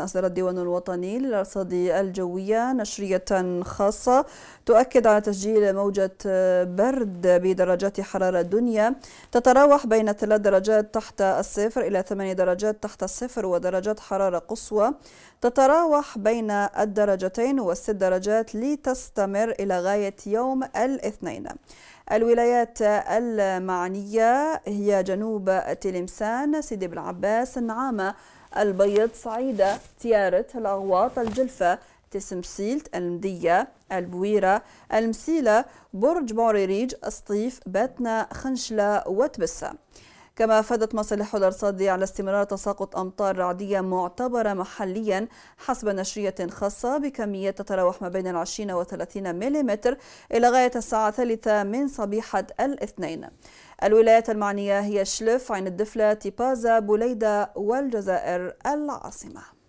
أصدر الديوان الوطني للأرصاد الجوية نشرية خاصة تؤكد على تسجيل موجة برد بدرجات حرارة الدنيا تتراوح بين 3 درجات تحت الصفر إلى 8 درجات تحت الصفر ودرجات حرارة قصوى تتراوح بين الدرجتين والست درجات لتستمر إلى غاية يوم الاثنين الولايات المعنية هي جنوب تلمسان سيدي بن عباس نعامة البيض صعيدة تيارة الأغواط الجلفة تسمسيلت المدية البويرة المسيلة برج موريريج أسطيف باتنا خنشلة وتبسة كما أفادت مصالح الأرصاد على استمرار تساقط أمطار رعدية معتبرة محليا حسب نشرية خاصة بكميات تتراوح ما بين 20 و 30 ملم إلى غاية الساعة الثالثة من صبيحة الاثنين الولايات المعنية هي شلف، عين الدفلة، تيبازا، بوليدة والجزائر العاصمة